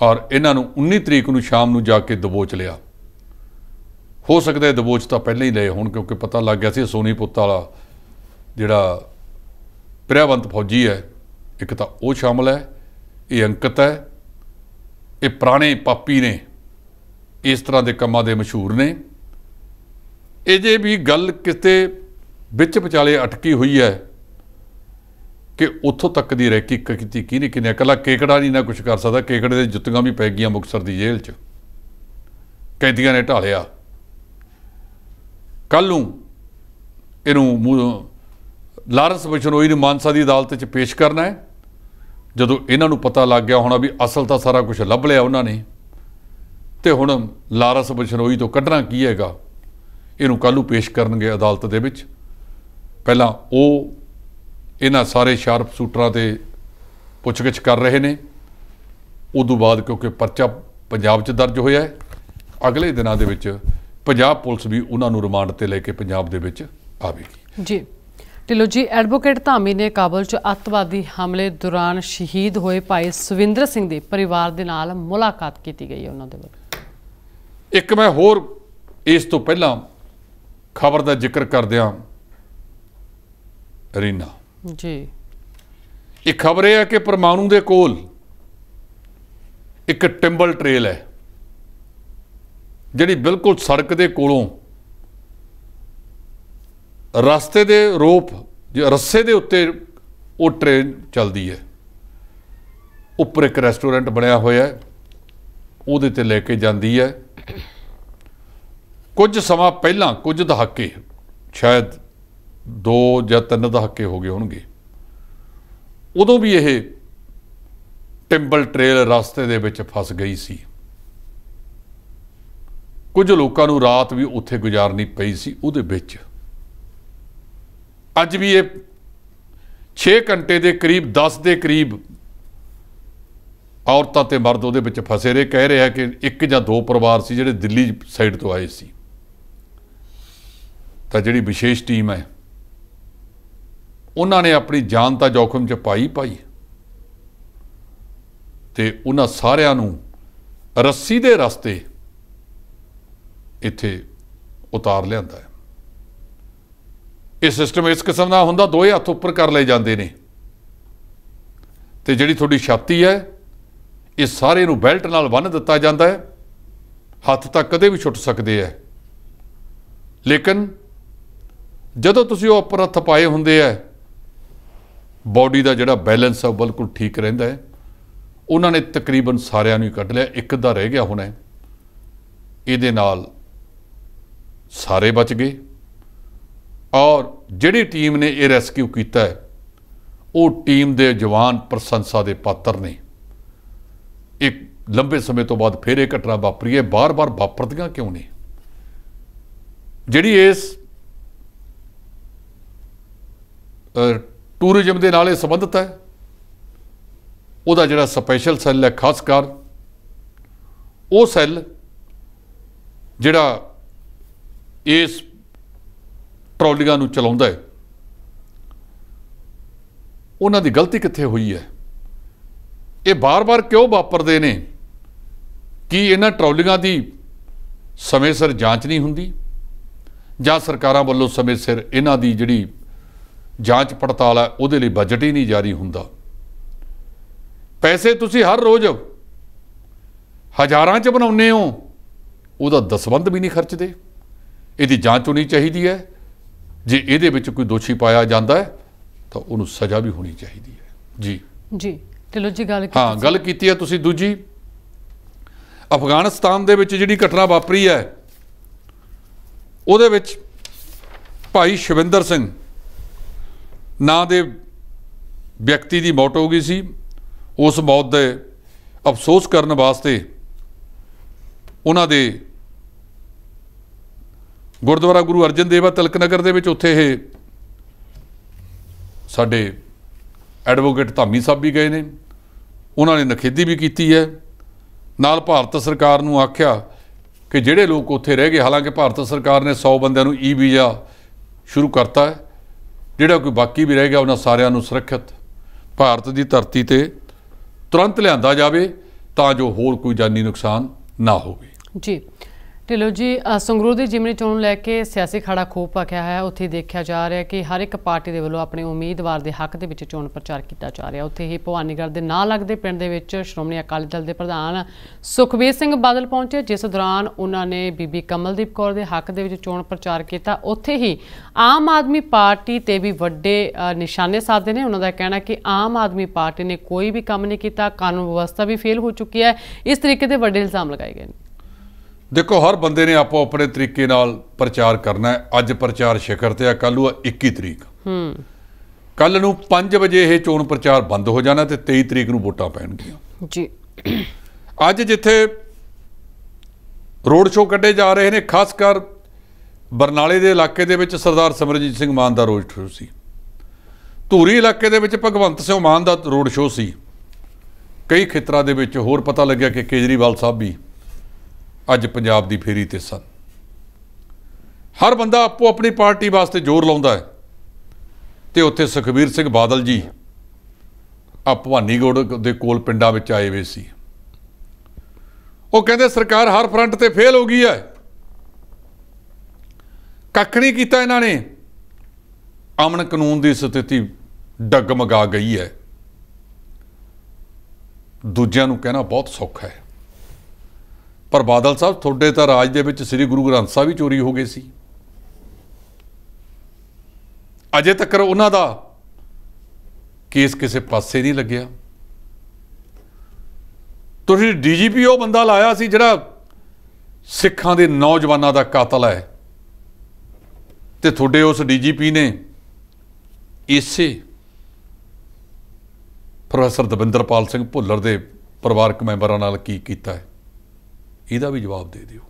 ਔਰ ਇਹਨਾਂ ਨੂੰ 19 ਤਰੀਕ ਨੂੰ ਸ਼ਾਮ ਨੂੰ ਜਾ ਕੇ ਦਬੋਚ ਲਿਆ ਹੋ ਸਕਦਾ ਹੈ ਦਬੋਚ ਤਾਂ ਪਹਿਲਾਂ ਹੀ ਲਏ ਹੋਣ ਕਿਉਂਕਿ ਪਤਾ ਲੱਗ ਗਿਆ ਸੀ ਸੋਨੀਪੁੱਤ ਵਾਲਾ ਜਿਹੜਾ ਪ੍ਰਿਆਵੰਤ ਫੌਜੀ ਹੈ ਇੱਕ ਤਾਂ ਉਹ ਸ਼ਾਮਲ ਹੈ ਇਹ ਅੰਕਤ ਹੈ ਇਹ ਪੁਰਾਣੇ ਪਾਪੀ ਨੇ ਇਸ ਤਰ੍ਹਾਂ ਦੇ ਕੰਮਾਂ ਦੇ ਮਸ਼ਹੂਰ ਨੇ ਇਹ ਜੇ ਵੀ ਗੱਲ ਕਿਤੇ ਵਿੱਚ ਵਿਚਾਲੇ ਅਟਕੀ ਹੋਈ ਹੈ ਕਿ ਉੱਥੋਂ ਤੱਕ ਦੀ ਰੈਕੀ ਕੀਤੀ ਕਿਹਨੇ ਕਿਨੇ ਇਕੱਲਾ ਕੇਕੜਾ ਨਹੀਂ ਨਾ ਕੁਝ ਕਰ ਸਕਦਾ ਕੇਕੜੇ ਦੇ ਜੁੱਤੀਆਂ ਵੀ ਪੈ ਗਈਆਂ ਮੁਕਸਰ ਦੀ ਜੇਲ੍ਹ 'ਚ ਕੈਦੀਆਂ ਨੇ ਢਾਲਿਆ ਕੱਲ ਨੂੰ ਇਹਨੂੰ ਲਾਰੈਂਸ ਬਿਸ਼ਨੋਈ ਨੂੰ ਮਾਨਸਾ ਦੀ ਅਦਾਲਤ 'ਚ ਪੇਸ਼ ਕਰਨਾ ਹੈ ਜਦੋਂ ਇਹਨਾਂ ਨੂੰ ਪਤਾ ਲੱਗ ਗਿਆ ਹੋਣਾ ਵੀ ਅਸਲ ਤਾਂ ਸਾਰਾ ਕੁਝ ਲੱਭ ਲਿਆ ਉਹਨਾਂ ਨੇ ਤੇ ਹੁਣ ਲਾਰਸ ਬਸ਼ਨੋਈ ਤੋਂ ਕੱਢਣਾ ਕੀ ਹੈਗਾ ਇਹਨੂੰ ਕੱਲੂ ਪੇਸ਼ ਕਰਨਗੇ ਅਦਾਲਤ ਦੇ ਵਿੱਚ ਪਹਿਲਾਂ ਉਹ ਇਹਨਾਂ ਸਾਰੇ ਸ਼ਾਰਪ ਸੂਟਰਾਂ ਤੇ ਪੁੱਛਗਿੱਛ ਕਰ ਰਹੇ ਨੇ ਉਦੋਂ ਬਾਅਦ ਕਿਉਂਕਿ ਪਰਚਾ ਪੰਜਾਬ 'ਚ ਦਰਜ ਹੋਇਆ ਹੈ ਅਗਲੇ ਦਿਨਾਂ ਦੇ ਵਿੱਚ ਪੰਜਾਬ ਪੁਲਿਸ ਵੀ ਉਹਨਾਂ ਨੂੰ ਰਿਮਾਂਡ ਤੇ ਲੈ ਕੇ ਪੰਜਾਬ ਦੇ ਵਿੱਚ ਆਵੇਗੀ ਜੀ ਢਿੱਲੋਂ ਜੀ ਐਡਵੋਕੇਟ ਧਾਮੀ ਨੇ ਕਾਬਲ 'ਚ ਅੱਤਵਾਦੀ ਹਮਲੇ ਦੌਰਾਨ ਸ਼ਹੀਦ ਹੋਏ ਭਾਈ ਸੁਵਿੰਦਰ ਸਿੰਘ ਦੇ ਪਰਿਵਾਰ ਦੇ ਨਾਲ ਮੁਲਾਕਾਤ ਕੀਤੀ ਗਈ ਉਹਨਾਂ ਦੇ ਵੱਲੋਂ ਇੱਕ ਮੈਂ ਹੋਰ ਇਸ ਤੋਂ ਪਹਿਲਾਂ ਖਬਰ ਦਾ ਜ਼ਿਕਰ ਕਰਦਿਆਂ ਰੀਨਾ ਜੀ ਇਹ ਖਬਰ ਇਹ ਹੈ ਕਿ ਪਰਮਾਣੂ ਦੇ ਕੋਲ ਇੱਕ ਟਿੰਬਲ ਟ੍ਰੇਲ ਹੈ ਜਿਹੜੀ ਬਿਲਕੁਲ ਸੜਕ ਦੇ ਕੋਲੋਂ ਰਸਤੇ ਦੇ ਰੋਪ ਰਸੇ ਦੇ ਉੱਤੇ ਉਹ ਟ੍ਰੇਨ ਚੱਲਦੀ ਹੈ ਉੱਪਰ ਇੱਕ ਰੈਸਟੋਰੈਂਟ ਬਣਿਆ ਹੋਇਆ ਹੈ ਉਹਦੇ ਤੇ ਲੈ ਕੇ ਜਾਂਦੀ ਹੈ ਕੁਝ ਸਮਾਂ ਪਹਿਲਾਂ ਕੁਝ ਦਹਾਕੇ ਸ਼ਾਇਦ 2 ਜਾਂ 3 ਦਹਾਕੇ ਹੋ ਗਏ ਹੋਣਗੇ ਉਦੋਂ ਵੀ ਇਹ ਟਿੰਬਲ ਟ੍ਰੇਲ ਰਸਤੇ ਦੇ ਵਿੱਚ ਫਸ ਗਈ ਸੀ ਕੁਝ ਲੋਕਾਂ ਨੂੰ ਰਾਤ ਵੀ ਉੱਥੇ ਗੁਜ਼ਾਰਨੀ ਪਈ ਸੀ ਉਹਦੇ ਵਿੱਚ ਅੱਜ ਵੀ ਇਹ 6 ਘੰਟੇ ਦੇ ਕਰੀਬ 10 ਦੇ ਕਰੀਬ ਔਰਤਾਂ ਤੇ ਮਰਦ ਉਹਦੇ ਵਿੱਚ ਫਸੇ ਰਹੇ ਕਹਿ ਰਿਹਾ ਕਿ ਇੱਕ ਜਾਂ ਦੋ ਪਰਿਵਾਰ ਸੀ ਜਿਹੜੇ ਦਿੱਲੀ ਸਾਈਡ ਤੋਂ ਆਏ ਸੀ ਤਾਂ ਜਿਹੜੀ ਵਿਸ਼ੇਸ਼ ਟੀਮ ਹੈ ਉਹਨਾਂ ਨੇ ਆਪਣੀ ਜਾਨ ਤਾਂ ਜੋਖਮ 'ਚ ਪਾਈ ਪਾਈ ਤੇ ਉਹਨਾਂ ਸਾਰਿਆਂ ਨੂੰ ਰੱਸੀ ਦੇ ਰਸਤੇ ਇੱਥੇ ਉਤਾਰ ਲਿਆਂਦਾ ਇਹ ਸਿਸਟਮ ਇਸ ਕਿਸਮ ਦਾ ਹੁੰਦਾ ਦੋ ਹੱਥ ਉੱਪਰ ਕਰ ਲਏ ਜਾਂਦੇ ਨੇ ਤੇ ਜਿਹੜੀ ਤੁਹਾਡੀ ਛਾਤੀ ਹੈ ਇਹ ਸਾਰੇ ਨੂੰ ਬੈਲਟ ਨਾਲ ਬੰਨ ਦਿੱਤਾ ਜਾਂਦਾ ਹੈ ਹੱਥ ਤਾਂ ਕਦੇ ਵੀ ਛੁੱਟ ਸਕਦੇ ਐ ਲੇਕਿਨ ਜਦੋਂ ਤੁਸੀਂ ਉਹ ਉੱਪਰ ਹੱਥ ਪਾਏ ਹੁੰਦੇ ਐ ਬਾਡੀ ਦਾ ਜਿਹੜਾ ਬੈਲੈਂਸ ਆ ਬਿਲਕੁਲ ਠੀਕ ਰਹਿੰਦਾ ਹੈ ਉਹਨਾਂ ਨੇ ਤਕਰੀਬਨ ਸਾਰਿਆਂ ਨੂੰ ਕੱਢ ਲਿਆ ਇੱਕ ਦਾ ਰਹਿ ਗਿਆ ਹੁਣ ਇਹਦੇ ਨਾਲ ਸਾਰੇ ਬਚ ਗਏ ਔਰ ਜਿਹੜੀ ਟੀਮ ਨੇ ਇਹ ਰੈਸਕਿਊ ਕੀਤਾ ਹੈ ਉਹ ਟੀਮ ਦੇ ਜਵਾਨ ਪ੍ਰਸ਼ੰਸਾ ਦੇ ਪਾਤਰ ਨੇ ਇੱਕ ਲੰਬੇ ਸਮੇਂ ਤੋਂ ਬਾਅਦ ਫੇਰ ਇਹ ਘਟਨਾ ਵਾਪਰੀ ਹੈ ਬਾਰ-ਬਾਰ ਵਾਪਰਦੀਆਂ ਕਿਉਂ ਨੇ ਜਿਹੜੀ ਇਸ ਟੂਰਿਜ਼ਮ ਦੇ ਨਾਲ ਇਹ ਸੰਬੰਧਿਤ ਹੈ ਉਹਦਾ ਜਿਹੜਾ ਸਪੈਸ਼ਲ ਸੈੱਲ ਹੈ ਖਾਸ ਕਰ ਉਹ ਸੈੱਲ ਜਿਹੜਾ ਇਸ ਟਰਾਲੀਆਂ ਨੂੰ ਚਲਾਉਂਦਾ ਹੈ ਉਹਨਾਂ ਦੀ ਗਲਤੀ ਕਿੱਥੇ ਹੋਈ ਹੈ ਇਹ ਬਾਰ-ਬਾਰ ਕਿਉਂ ਵਾਪਰਦੇ ਨੇ ਕੀ ਇਹਨਾਂ ਟਰਾਲੀਆਂ ਦੀ ਸਮੇਂ ਸਿਰ ਜਾਂਚ ਨਹੀਂ ਹੁੰਦੀ ਜਾਂ ਸਰਕਾਰਾਂ ਵੱਲੋਂ ਸਮੇਂ ਸਿਰ ਇਹਨਾਂ ਦੀ ਜਿਹੜੀ ਜਾਂਚ ਪੜਤਾਲ ਹੈ ਉਹਦੇ ਲਈ ਬਜਟ ਹੀ ਨਹੀਂ ਜਾਰੀ ਹੁੰਦਾ ਪੈਸੇ ਤੁਸੀਂ ਹਰ ਰੋਜ਼ ਹਜ਼ਾਰਾਂ 'ਚ ਬਣਾਉਨੇ ਹੋ ਉਹਦਾ ਦਸਵੰਦ ਵੀ ਨਹੀਂ ਖਰਚਦੇ ਇਹਦੀ ਜਾਂਚ ਹੋਣੀ ਚਾਹੀਦੀ ਹੈ ਜੇ ਇਹਦੇ ਵਿੱਚ ਕੋਈ ਦੋਸ਼ੀ ਪਾਇਆ ਜਾਂਦਾ ਹੈ ਤਾਂ ਉਹਨੂੰ ਸਜ਼ਾ ਵੀ ਹੋਣੀ ਚਾਹੀਦੀ ਹੈ ਜੀ ਜੀ ਢਿੱਲੋਂ ਜੀ ਗੱਲ ਕੀਤੀ ਹਾਂ ਗੱਲ ਕੀਤੀ ਹੈ ਤੁਸੀਂ ਦੂਜੀ ਅਫਗਾਨਿਸਤਾਨ ਦੇ ਵਿੱਚ ਜਿਹੜੀ ਘਟਨਾ ਵਾਪਰੀ ਹੈ ਉਹਦੇ ਵਿੱਚ ਭਾਈ ਸ਼ਵਿੰਦਰ ਸਿੰਘ ਨਾਂ ਦੇ ਵਿਅਕਤੀ ਦੀ ਮੌਤ ਹੋ ਗਈ ਸੀ ਉਸ ਮੌਤ ਦੇ ਅਫਸੋਸ ਕਰਨ ਵਾਸਤੇ ਉਹਨਾਂ ਦੇ ਗੁਰਦੁਆਰਾ ਗੁਰੂ ਅਰਜਨ ਦੇਵ ਆ ਦੇ ਵਿੱਚ ਉੱਥੇ ਇਹ ਸਾਡੇ ਐਡਵੋਕੇਟ ਧਾਮੀ ਸਾਹਿਬ ਵੀ ਗਏ ਨੇ ਉਹਨਾਂ ਨੇ ਨਖੇਦੀ ਵੀ ਕੀਤੀ ਹੈ ਨਾਲ ਭਾਰਤ ਸਰਕਾਰ ਨੂੰ ਆਖਿਆ ਕਿ ਜਿਹੜੇ ਲੋਕ ਉੱਥੇ ਰਹਿ ਗਏ ਹਾਲਾਂਕਿ ਭਾਰਤ ਸਰਕਾਰ ਨੇ 100 ਬੰਦਿਆਂ ਨੂੰ ਈ ਵੀਜ਼ਾ ਸ਼ੁਰੂ ਕਰਤਾ ਹੈ ਜਿਹੜਾ ਕੋਈ ਬਾਕੀ ਵੀ ਰਹਿ ਗਿਆ ਉਹਨਾਂ ਸਾਰਿਆਂ ਨੂੰ ਸੁਰੱਖਿਅਤ ਭਾਰਤ ਦੀ ਧਰਤੀ ਤੇ ਤੁਰੰਤ ਲਿਆਂਦਾ ਜਾਵੇ ਤਾਂ ਜੋ ਹੋਰ ਕੋਈ ਜਾਨੀ ਨੁਕਸਾਨ ਨਾ ਹੋਵੇ ਜੀ ਢਿੱਲੋ ਜੀ ਸੰਗਰੂਰ ਦੀ ਜਿਮਨੀ ਚੋਣ ਲੈ ਕੇ ਸਿਆਸੀ ਖੜਾ ਖੋਪ ਪਖਿਆ ਹੈ ਉੱਥੇ ਦੇਖਿਆ ਜਾ ਰਿਹਾ ਕਿ ਹਰ ਇੱਕ ਪਾਰਟੀ ਦੇ ਵੱਲੋਂ ਆਪਣੇ ਉਮੀਦਵਾਰ ਦੇ ਹੱਕ ਦੇ ਵਿੱਚ ਚੋਣ ਪ੍ਰਚਾਰ ਕੀਤਾ ਜਾ ਰਿਹਾ ਉੱਥੇ ਹੀ ਭਵਾਨੀਗੜ੍ਹ ਦੇ ਨਾਂ ਲੱਗਦੇ ਪਿੰਡ ਦੇ ਵਿੱਚ ਸ਼੍ਰੋਮਣੀ ਅਕਾਲੀ ਦਲ ਦੇ ਪ੍ਰਧਾਨ ਸੁਖਬੀਰ ਸਿੰਘ ਬਾਦਲ ਪਹੁੰਚੇ ਜਿਸ ਦੌਰਾਨ ਉਹਨਾਂ ਨੇ ਬੀਬੀ ਕਮਲਦੀਪ ਕੌਰ ਦੇ ਹੱਕ ਦੇ ਵਿੱਚ ਚੋਣ ਪ੍ਰਚਾਰ ਕੀਤਾ ਉੱਥੇ ਹੀ ਆਮ ਆਦਮੀ ਪਾਰਟੀ ਤੇ ਵੀ ਵੱਡੇ ਨਿਸ਼ਾਨੇ ਸਾਧਦੇ ਨੇ ਉਹਨਾਂ ਦਾ ਕਹਿਣਾ ਕਿ ਆਮ ਆਦਮੀ ਪਾਰਟੀ ਨੇ ਕੋਈ ਵੀ ਕੰਮ ਨਹੀਂ ਕੀਤਾ ਕਾਨੂੰਨ ਵਿਵਸਥਾ ਵੀ ਫੇਲ ਹੋ ਚੁੱਕੀ ਹੈ ਇਸ ਤਰੀਕੇ ਦੇ ਵੱਡੇ ਇਲਜ਼ਾਮ ਲਗਾਏ ਗਏ ਨੇ ਦੇਖੋ ਹਰ ਬੰਦੇ ਨੇ ਆਪੋ ਆਪਣੇ ਤਰੀਕੇ ਨਾਲ ਪ੍ਰਚਾਰ ਕਰਨਾ ਹੈ ਅੱਜ ਪ੍ਰਚਾਰ ਸ਼ਿਖਰ ਤੇ ਆ ਕੱਲ ਨੂੰ 21 ਤਰੀਕ ਹੂੰ ਕੱਲ ਨੂੰ 5 ਵਜੇ ਇਹ ਚੋਣ ਪ੍ਰਚਾਰ ਬੰਦ ਹੋ ਜਾਣਾ ਤੇ 23 ਤਰੀਕ ਨੂੰ ਵੋਟਾਂ ਪੈਣਗੀਆਂ ਜੀ ਅੱਜ ਜਿੱਥੇ ਰੋਡ ਸ਼ੋਅ ਕੱਢੇ ਜਾ ਰਹੇ ਨੇ ਖਾਸ ਕਰ ਬਰਨਾਲੇ ਦੇ ਇਲਾਕੇ ਦੇ ਵਿੱਚ ਸਰਦਾਰ ਸਮਰਜੀਤ ਸਿੰਘ ਮਾਨ ਦਾ ਰੋਡ ਸ਼ੋਅ ਸੀ ਧੂਰੀ ਇਲਾਕੇ ਦੇ ਵਿੱਚ ਭਗਵੰਤ ਸਿੰਘ ਮਾਨ ਦਾ ਰੋਡ ਸ਼ੋਅ ਸੀ ਕਈ ਖੇਤਰਾਂ ਦੇ ਵਿੱਚ ਹੋਰ ਪਤਾ ਲੱਗਿਆ ਕਿ ਕੇਜਰੀਵਾਲ ਸਾਹਿਬ ਵੀ ਅੱਜ ਪੰਜਾਬ ਦੀ ਫੇਰੀ ਤੇ ਸਨ ਹਰ ਬੰਦਾ ਆਪੋ ਆਪਣੀ ਪਾਰਟੀ ਵਾਸਤੇ ਜ਼ੋਰ ਲਾਉਂਦਾ ਹੈ ਤੇ ਉੱਥੇ ਸੁਖਵੀਰ ਸਿੰਘ ਬਾਦਲ ਜੀ ਆ ਭਵਾਨੀਗੜ ਦੇ ਕੋਲ ਪਿੰਡਾਂ ਵਿੱਚ ਆਏ ਹੋਏ ਸੀ ਉਹ ਕਹਿੰਦੇ ਸਰਕਾਰ ਹਰ ਫਰੰਟ ਤੇ ਫੇਲ ਹੋ ਗਈ ਹੈ ਕੱਖ ਨਹੀਂ ਕੀਤਾ ਇਹਨਾਂ ਨੇ ਅਮਨ ਕਾਨੂੰਨ ਦੀ ਸਥਿਤੀ ਡਗਮਗਾ ਗਈ ਹੈ ਦੂਜਿਆਂ ਨੂੰ ਕਹਿਣਾ ਬਹੁਤ ਸੌਖਾ ਹੈ ਪਰ ਬਾਦਲ ਸਾਹਿਬ ਤੁਹਾਡੇ ਤਾਂ ਰਾਜ ਦੇ ਵਿੱਚ ਸ੍ਰੀ ਗੁਰੂ ਗ੍ਰੰਥ ਸਾਹਿਬ ਵੀ ਚੋਰੀ ਹੋ ਗਏ ਸੀ ਅਜੇ ਤੱਕ ਉਹਨਾਂ ਦਾ ਕੇਸ ਕਿਸੇ ਪਾਸੇ ਨਹੀਂ ਲੱਗਿਆ ਤੁਸੀਂ ਡੀਜੀਪੀ ਉਹ ਬੰਦਾ ਲਾਇਆ ਸੀ ਜਿਹੜਾ ਸਿੱਖਾਂ ਦੇ ਨੌਜਵਾਨਾਂ ਦਾ ਕਾਤਲ ਹੈ ਤੇ ਤੁਹਾਡੇ ਉਸ ਡੀਜੀਪੀ ਨੇ ਇਸੇ ਪ੍ਰੋਫੈਸਰ ਦਵਿੰਦਰਪਾਲ ਸਿੰਘ ਭੁੱਲਰ ਦੇ ਪਰਿਵਾਰਕ ਮੈਂਬਰਾਂ ਨਾਲ ਕੀ ਕੀਤਾ ਹੈ ਇਹਦਾ ਵੀ ਜਵਾਬ ਦੇ ਦਿਓ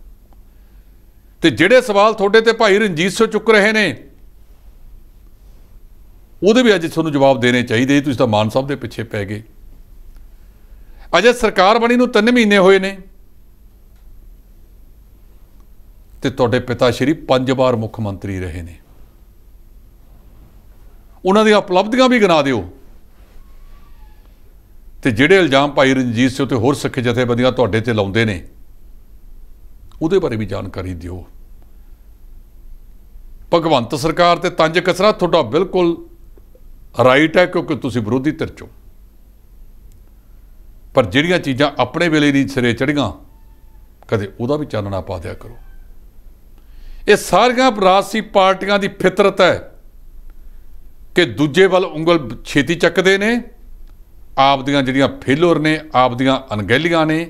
ਤੇ ਜਿਹੜੇ ਸਵਾਲ ਤੁਹਾਡੇ ਤੇ ਭਾਈ ਰਣਜੀਤ ਸਿੰਘ ਚੁੱਕ ਰਹੇ ਨੇ ਉਹਦੇ ਵੀ ਅੱਜ ਤੁਹਾਨੂੰ ਜਵਾਬ ਦੇਣੇ ਚਾਹੀਦੇ ਤੁਸੀਂ ਤਾਂ ਮਾਨ ਸਾਹਿਬ ਦੇ ਪਿੱਛੇ ਪੈ ਗਏ ਅਜੇ ਸਰਕਾਰ ਬਣੀ ਨੂੰ 3 ਮਹੀਨੇ ਹੋਏ ਨੇ ਤੇ ਤੁਹਾਡੇ ਪਿਤਾ ਸ਼੍ਰੀ ਪੰਜ ਵਾਰ ਮੁੱਖ ਮੰਤਰੀ ਰਹੇ ਨੇ ਉਹਨਾਂ ਦੀਆਂ ਉਪਲਬਧੀਆਂ ਵੀ ਗਿਣਾ ਦਿਓ ਤੇ ਜਿਹੜੇ ਇਲਜ਼ਾਮ ਭਾਈ ਰਣਜੀਤ ਸਿੰਘ ਤੇ ਹੋਰ ਸਿੱਖ ਜਥੇਬੰਦੀਆਂ ਤੁਹਾਡੇ ਤੇ ਲਾਉਂਦੇ ਨੇ ਉਹਦੇ ਬਾਰੇ ਵੀ ਜਾਣਕਾਰੀ ਦਿਓ ਭਗਵੰਤ ਸਰਕਾਰ ਤੇ ਤੰਜ ਕਸਰਾ ਤੁਹਾਡਾ ਬਿਲਕੁਲ ਰਾਈਟ ਹੈ ਕਿਉਂਕਿ ਤੁਸੀਂ ਵਿਰੋਧੀ ਧਿਰ ਚੋਂ ਪਰ ਜਿਹੜੀਆਂ ਚੀਜ਼ਾਂ ਆਪਣੇ ਵੇਲੇ ਦੀ ਸਿਰੇ ਚੜੀਆਂ ਕਦੇ ਉਹਦਾ ਵੀ ਚਾਨਣਾ ਪਾ ਦਿਆ ਕਰੋ ਇਹ ਸਾਰੀਆਂ ਰਾਜਸੀ ਪਾਰਟੀਆਂ ਦੀ ਫਿਤਰਤ ਹੈ ਕਿ ਦੂਜੇ ਵੱਲ ਉਂਗਲ ਛੇਤੀ ਚੱਕਦੇ ਨੇ ਆਪ ਦੀਆਂ ਜਿਹੜੀਆਂ ਫੇਲਰ ਨੇ ਆਪ ਦੀਆਂ ਅਣਗਹਿਲੀਆਂ ਨੇ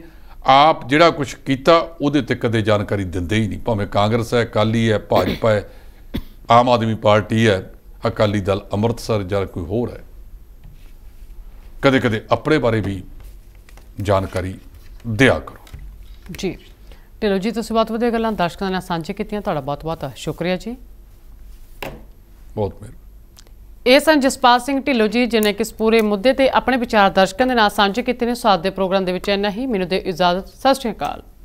ਆਪ ਜਿਹੜਾ ਕੁਝ ਕੀਤਾ ਉਹਦੇ ਤੇ ਕਦੇ ਜਾਣਕਾਰੀ ਦਿੰਦੇ ਹੀ ਨਹੀਂ ਭਾਵੇਂ ਕਾਂਗਰਸ ਹੈ ਅਕਾਲੀ ਹੈ ਭਾਜਪਾ ਹੈ ਆਮ ਆਦਮੀ ਪਾਰਟੀ ਹੈ ਅਕਾਲੀ ਦਲ ਅੰਮ੍ਰਿਤਸਰ ਜਾਂ ਕੋਈ ਹੋਰ ਹੈ ਕਦੇ ਕਦੇ ਆਪਣੇ ਬਾਰੇ ਵੀ ਜਾਣਕਾਰੀ ਦਿਆ ਕਰੋ ਜੀ ਢਿਲੋ ਜੀ ਤੁਸੀਂ ਬਹੁਤ ਵਧੀਆ ਗੱਲਾਂ ਦਰਸ਼ਕਾਂ ਨਾਲ ਸਾਂਝੇ ਕੀਤੀਆਂ ਤੁਹਾਡਾ ਬਹੁਤ ਬਹੁਤ ਸ਼ੁਕਰੀਆ ਜੀ ਬਹੁਤ ਮਿਹਰਬਾਨੀ ਇਹ ਸਨ ਜਸਪਾਲ ਸਿੰਘ ਢਿੱਲੋ ਜੀ ਜਿਨੇ ਕਿਸ ਪੂਰੇ ਮੁੱਦੇ ਤੇ ਆਪਣੇ ਵਿਚਾਰ ਦਰਸ਼ਕਾਂ ਦੇ ਨਾਲ ਸਾਂਝੇ ਕੀਤੇ ਨੇ ਸਵਾਦ ਦੇ ਪ੍ਰੋਗਰਾਮ ਦੇ ਵਿੱਚ ਇੰਨਾ ਹੀ ਮੈਨੂੰ ਦੇ ਇਜਾਜ਼ਤ ਸਤਿ ਸ਼੍ਰੀ ਅਕਾਲ